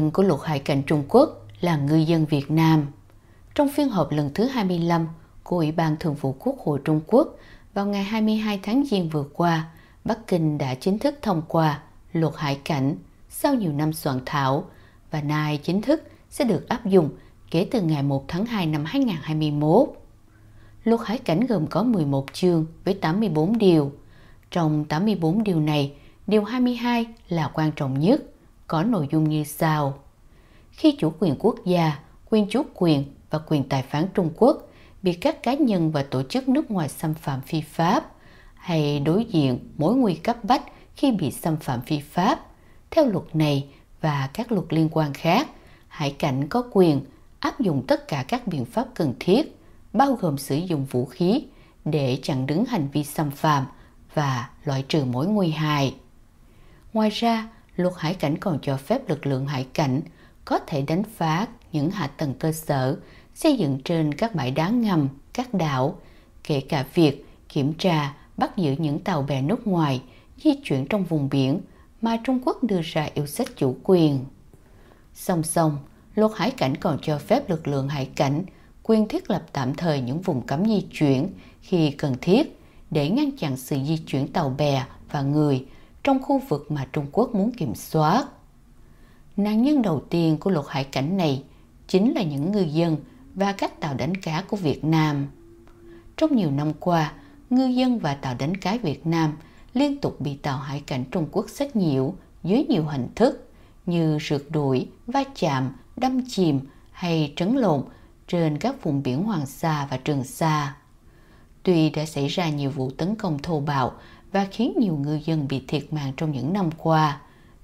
nhân của luật hải cảnh Trung Quốc là ngư dân Việt Nam. Trong phiên họp lần thứ 25 của Ủy ban Thường vụ Quốc hội Trung Quốc vào ngày 22 tháng Giêng vừa qua, Bắc Kinh đã chính thức thông qua luật hải cảnh sau nhiều năm soạn thảo và nay chính thức sẽ được áp dụng kể từ ngày 1 tháng 2 năm 2021. Luật hải cảnh gồm có 11 chương với 84 điều. Trong 84 điều này, điều 22 là quan trọng nhất – có nội dung như sau. Khi chủ quyền quốc gia, quyền chủ quyền và quyền tài phán Trung Quốc bị các cá nhân và tổ chức nước ngoài xâm phạm phi pháp hay đối diện mối nguy cấp bách khi bị xâm phạm phi pháp. Theo luật này và các luật liên quan khác, hải cảnh có quyền áp dụng tất cả các biện pháp cần thiết, bao gồm sử dụng vũ khí để chặn đứng hành vi xâm phạm và loại trừ mối nguy hại. Ngoài ra, luật hải cảnh còn cho phép lực lượng hải cảnh có thể đánh phá những hạ tầng cơ sở xây dựng trên các bãi đá ngầm, các đảo, kể cả việc kiểm tra, bắt giữ những tàu bè nước ngoài di chuyển trong vùng biển mà Trung Quốc đưa ra yêu sách chủ quyền. Song song, luật hải cảnh còn cho phép lực lượng hải cảnh quyền thiết lập tạm thời những vùng cấm di chuyển khi cần thiết để ngăn chặn sự di chuyển tàu bè và người trong khu vực mà Trung Quốc muốn kiểm soát. Nạn nhân đầu tiên của luật hải cảnh này chính là những ngư dân và các tàu đánh cá của Việt Nam. Trong nhiều năm qua, ngư dân và tàu đánh cá Việt Nam liên tục bị tàu hải cảnh Trung Quốc sách nhiễu dưới nhiều hình thức như rượt đuổi, va chạm, đâm chìm hay trấn lộn trên các vùng biển Hoàng Sa và Trường Sa. Tuy đã xảy ra nhiều vụ tấn công thô bạo và khiến nhiều ngư dân bị thiệt mạng trong những năm qua.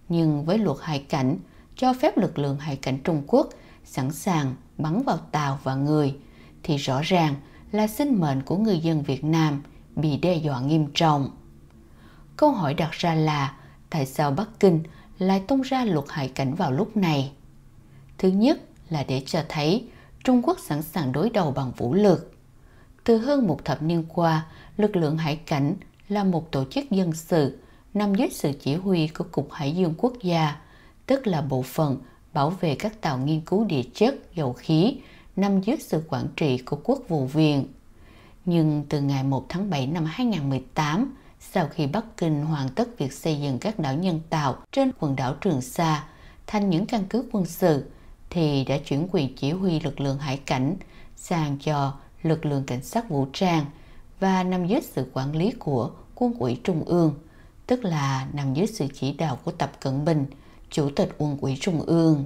Nhưng với luật hải cảnh, cho phép lực lượng hải cảnh Trung Quốc sẵn sàng bắn vào tàu và người, thì rõ ràng là sinh mệnh của người dân Việt Nam bị đe dọa nghiêm trọng. Câu hỏi đặt ra là tại sao Bắc Kinh lại tung ra luật hải cảnh vào lúc này? Thứ nhất là để cho thấy Trung Quốc sẵn sàng đối đầu bằng vũ lực. Từ hơn một thập niên qua, lực lượng hải cảnh là một tổ chức dân sự nằm dưới sự chỉ huy của Cục Hải dương Quốc gia, tức là bộ phận bảo vệ các tàu nghiên cứu địa chất, dầu khí, nằm dưới sự quản trị của quốc vụ viện. Nhưng từ ngày 1 tháng 7 năm 2018, sau khi Bắc Kinh hoàn tất việc xây dựng các đảo nhân tạo trên quần đảo Trường Sa thành những căn cứ quân sự, thì đã chuyển quyền chỉ huy lực lượng hải cảnh sang cho lực lượng cảnh sát vũ trang – và nằm dưới sự quản lý của Quân ủy Trung ương, tức là nằm dưới sự chỉ đạo của Tập Cận Bình, Chủ tịch Quân ủy Trung ương.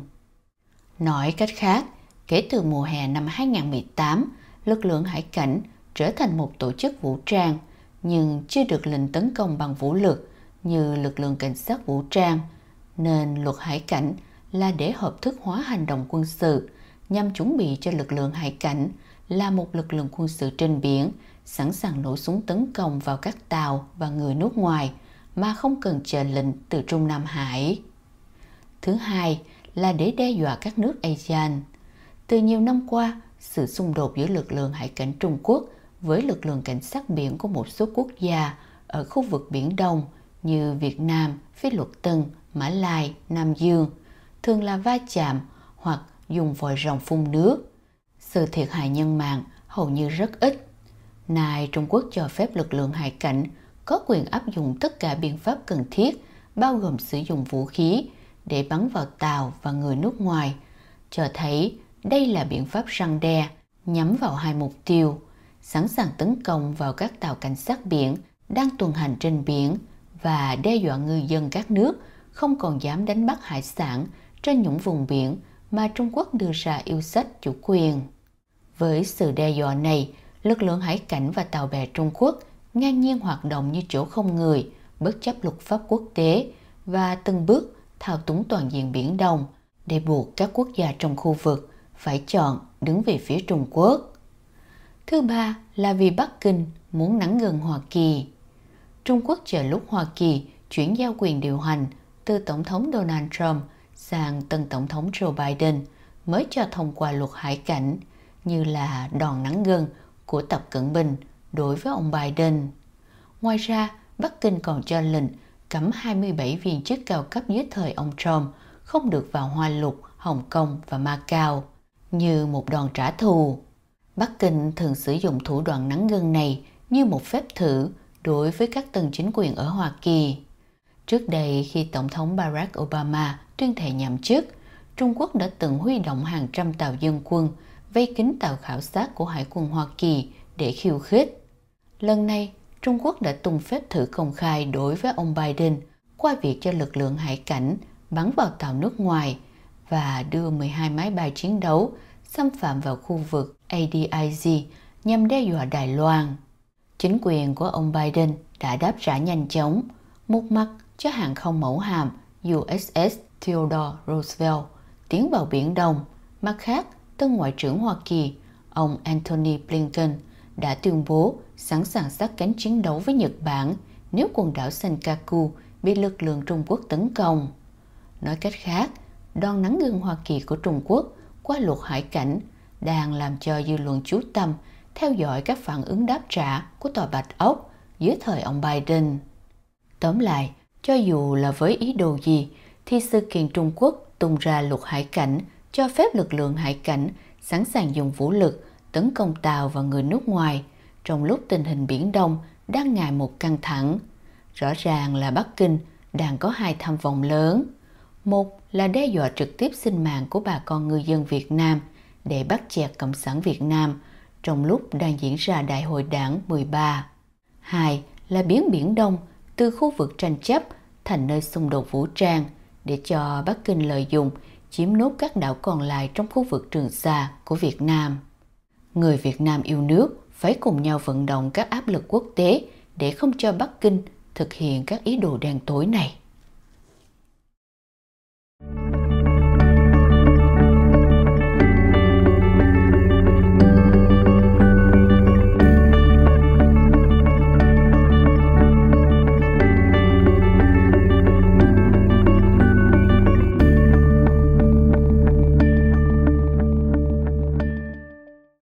Nói cách khác, kể từ mùa hè năm 2018, lực lượng hải cảnh trở thành một tổ chức vũ trang nhưng chưa được lệnh tấn công bằng vũ lực như lực lượng cảnh sát vũ trang, nên luật hải cảnh là để hợp thức hóa hành động quân sự nhằm chuẩn bị cho lực lượng hải cảnh là một lực lượng quân sự trên biển sẵn sàng nổ súng tấn công vào các tàu và người nước ngoài mà không cần chờ lệnh từ Trung Nam Hải. Thứ hai là để đe dọa các nước ASEAN. Từ nhiều năm qua, sự xung đột giữa lực lượng hải cảnh Trung Quốc với lực lượng cảnh sát biển của một số quốc gia ở khu vực Biển Đông như Việt Nam, Phi Luật Tân, Mã Lai, Nam Dương thường là va chạm hoặc dùng vòi rồng phun nước sự thiệt hại nhân mạng hầu như rất ít. Nay Trung Quốc cho phép lực lượng hải cảnh có quyền áp dụng tất cả biện pháp cần thiết, bao gồm sử dụng vũ khí để bắn vào tàu và người nước ngoài, cho thấy đây là biện pháp răng đe nhắm vào hai mục tiêu, sẵn sàng tấn công vào các tàu cảnh sát biển đang tuần hành trên biển và đe dọa ngư dân các nước không còn dám đánh bắt hải sản trên những vùng biển mà Trung Quốc đưa ra yêu sách chủ quyền. Với sự đe dọa này, lực lượng hải cảnh và tàu bè Trung Quốc ngang nhiên hoạt động như chỗ không người, bất chấp luật pháp quốc tế và từng bước thao túng toàn diện Biển Đông để buộc các quốc gia trong khu vực phải chọn đứng về phía Trung Quốc. Thứ ba là vì Bắc Kinh muốn nắng gần Hoa Kỳ. Trung Quốc chờ lúc Hoa Kỳ chuyển giao quyền điều hành từ Tổng thống Donald Trump sang tân Tổng thống Joe Biden mới cho thông qua luật hải cảnh – như là đòn nắng gân của Tập Cận Bình đối với ông Biden. Ngoài ra, Bắc Kinh còn cho lệnh cấm 27 viên chức cao cấp dưới thời ông Trump không được vào Hoa Lục, Hồng Kông và Macau như một đòn trả thù. Bắc Kinh thường sử dụng thủ đoạn nắng gân này như một phép thử đối với các tầng chính quyền ở Hoa Kỳ. Trước đây khi Tổng thống Barack Obama tuyên thệ nhậm chức, Trung Quốc đã từng huy động hàng trăm tàu dân quân vây kính tàu khảo sát của Hải quân Hoa Kỳ để khiêu khích. Lần này, Trung Quốc đã tung phép thử công khai đối với ông Biden qua việc cho lực lượng hải cảnh bắn vào tàu nước ngoài và đưa 12 máy bay chiến đấu xâm phạm vào khu vực ADIZ nhằm đe dọa Đài Loan. Chính quyền của ông Biden đã đáp trả nhanh chóng, một mặt cho hàng không mẫu hàm USS Theodore Roosevelt tiến vào Biển Đông, mặt khác tân Ngoại trưởng Hoa Kỳ, ông Anthony Blinken đã tuyên bố sẵn sàng sát cánh chiến đấu với Nhật Bản nếu quần đảo Senkaku bị lực lượng Trung Quốc tấn công. Nói cách khác, đòn nắng gương Hoa Kỳ của Trung Quốc qua luật hải cảnh đang làm cho dư luận chú tâm theo dõi các phản ứng đáp trả của Tòa Bạch Ốc dưới thời ông Biden. Tóm lại, cho dù là với ý đồ gì, thì sự kiện Trung Quốc tung ra luật hải cảnh cho phép lực lượng hải cảnh sẵn sàng dùng vũ lực tấn công tàu và người nước ngoài trong lúc tình hình Biển Đông đang ngày một căng thẳng. Rõ ràng là Bắc Kinh đang có hai tham vọng lớn. Một là đe dọa trực tiếp sinh mạng của bà con ngư dân Việt Nam để bắt chẹt Cộng sản Việt Nam trong lúc đang diễn ra Đại hội đảng 13. Hai là biến Biển Đông từ khu vực tranh chấp thành nơi xung đột vũ trang để cho Bắc Kinh lợi dụng chiếm nốt các đảo còn lại trong khu vực Trường Sa của Việt Nam. Người Việt Nam yêu nước phải cùng nhau vận động các áp lực quốc tế để không cho Bắc Kinh thực hiện các ý đồ đen tối này.